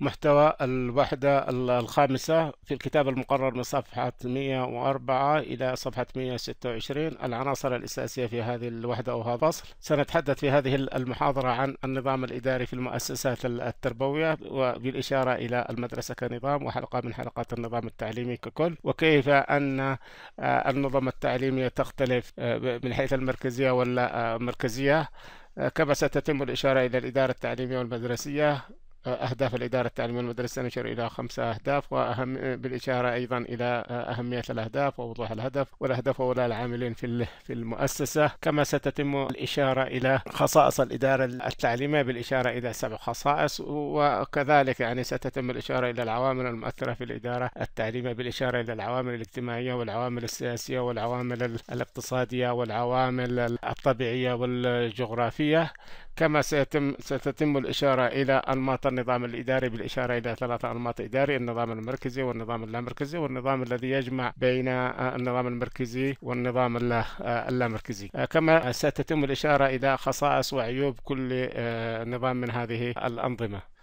محتوى الوحدة الخامسة في الكتاب المقرر من صفحة 104 إلى صفحة 126 العناصر الأساسية في هذه الوحدة أو هذا الفصل سنتحدث في هذه المحاضرة عن النظام الإداري في المؤسسات التربوية وبالإشارة إلى المدرسة كنظام وحلقة من حلقات النظام التعليمي ككل وكيف أن آه، النظم التعليمية تختلف آه، من حيث المركزية ولا آه، مركزية كما ستتم الإشارة إلى الإدارة التعليمية والمدرسية أهداف الإدارة التعليمية المدرسة نشر إلى خمسة أهداف وأهم بالإشارة أيضا إلى أهمية الأهداف ووضوح الهدف والأهداف أولى العاملين في في المؤسسة كما ستتم الإشارة إلى خصائص الإدارة التعليمية بالإشارة إلى سبع خصائص وكذلك يعني ستتم الإشارة إلى العوامل المؤثرة في الإدارة التعليمية بالإشارة إلى العوامل الاجتماعية والعوامل السياسية والعوامل الاقتصادية والعوامل الطبيعية والجغرافية كما سيتم ستتم الإشارة إلى أنماط النظام الإداري بالإشارة إلى ثلاثة أنماط إداري النظام المركزي والنظام اللامركزي والنظام الذي يجمع بين آه، النظام المركزي والنظام آه، اللامركزي آه، كما ستتم الإشارة إلى خصائص وعيوب كل نظام من هذه الأنظمة